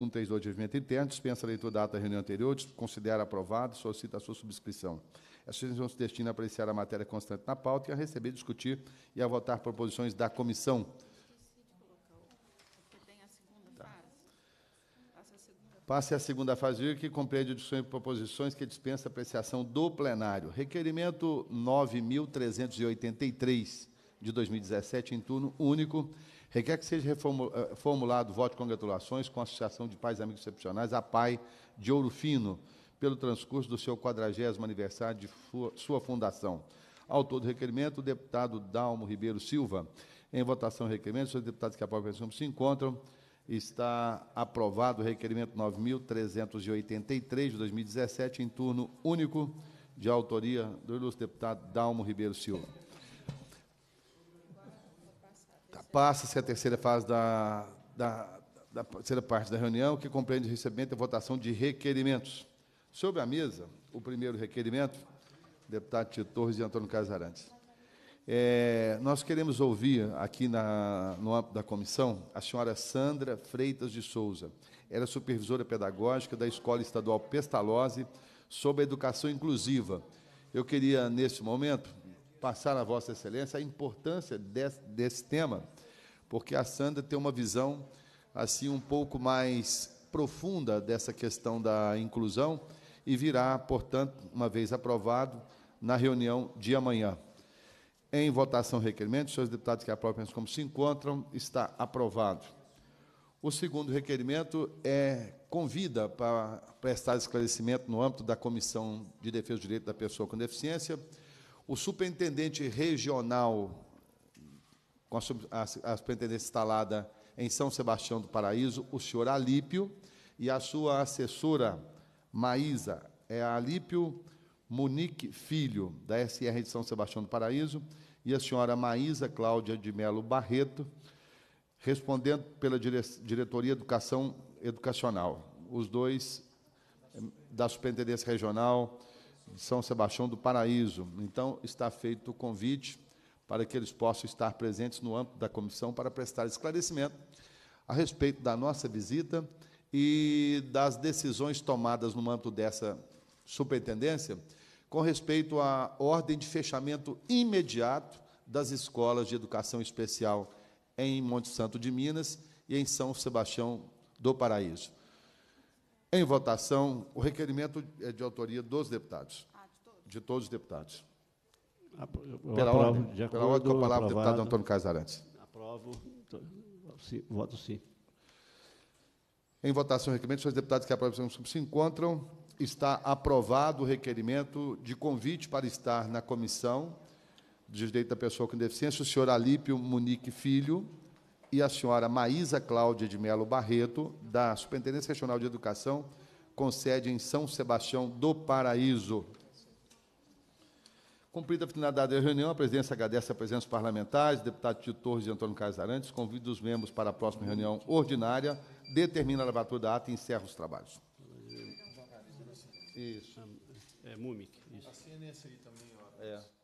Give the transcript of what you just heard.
132 de regimento interno, dispensa a leitura da ata da reunião anterior, considera aprovado, solicita a sua subscrição. Essa sessão se destina a apreciar a matéria constante na pauta e a receber, discutir e a votar proposições da comissão. Passe à segunda fase, que compreende discussão e proposições que dispensa apreciação do plenário. Requerimento 9.383 de 2017, em turno único Requer que seja eh, formulado voto de congratulações com a Associação de Pais e Amigos Excepcionais, a PAI de Ouro Fino, pelo transcurso do seu 40 aniversário de sua fundação. Autor do requerimento, o deputado Dalmo Ribeiro Silva. Em votação o requerimento, os deputados que o a se encontram. Está aprovado o requerimento 9.383 de 2017, em turno único, de autoria do ilustre deputado Dalmo Ribeiro Silva. Passa-se a terceira fase da, da, da terceira parte da reunião, que compreende o recebimento e é votação de requerimentos. Sobre a mesa, o primeiro requerimento, deputado Tito Torres e Antônio Casarantes. É, nós queremos ouvir aqui na, no âmbito da comissão a senhora Sandra Freitas de Souza. Era é supervisora pedagógica da Escola Estadual Pestalozzi sobre a educação inclusiva. Eu queria, neste momento, passar a Vossa Excelência a importância desse, desse tema, porque a Sandra tem uma visão assim um pouco mais profunda dessa questão da inclusão e virá, portanto, uma vez aprovado, na reunião de amanhã. Em votação requerimento, senhores deputados que aprovam como se encontram, está aprovado. O segundo requerimento é convida para prestar esclarecimento no âmbito da Comissão de Defesa dos Direitos da Pessoa com Deficiência o superintendente regional, com a, a superintendência instalada em São Sebastião do Paraíso, o senhor Alípio, e a sua assessora, Maísa, é a Alípio Munique Filho, da SR de São Sebastião do Paraíso, e a senhora Maísa Cláudia de Melo Barreto, respondendo pela dire Diretoria Educação Educacional. Os dois eh, da Superintendência Regional, são Sebastião do Paraíso. Então, está feito o convite para que eles possam estar presentes no âmbito da comissão para prestar esclarecimento a respeito da nossa visita e das decisões tomadas no âmbito dessa superintendência com respeito à ordem de fechamento imediato das escolas de educação especial em Monte Santo de Minas e em São Sebastião do Paraíso. Em votação, o requerimento é de autoria dos deputados. Ah, de, todos. de todos os deputados. pela ordem, de pela ordem com a palavra, aprovado, deputado Antônio Casarantes. Aprovo. Então, voto sim. Em votação, o requerimento, os deputados que aprovam se encontram. Está aprovado o requerimento de convite para estar na comissão de direito da pessoa com deficiência, o senhor Alípio Munique Filho, e a senhora Maísa Cláudia de Melo Barreto, da Superintendência Regional de Educação, com sede em São Sebastião do Paraíso. Cumprida a finalidade da reunião, a presidência agradece a presença dos parlamentares, deputado Tito Torres e Antônio Carlos Arantes, convida os membros para a próxima reunião ordinária, determina a lavatura da ata e encerra os trabalhos. Isso. É, Mumic. Isso. Assine esse aí também, ó. É.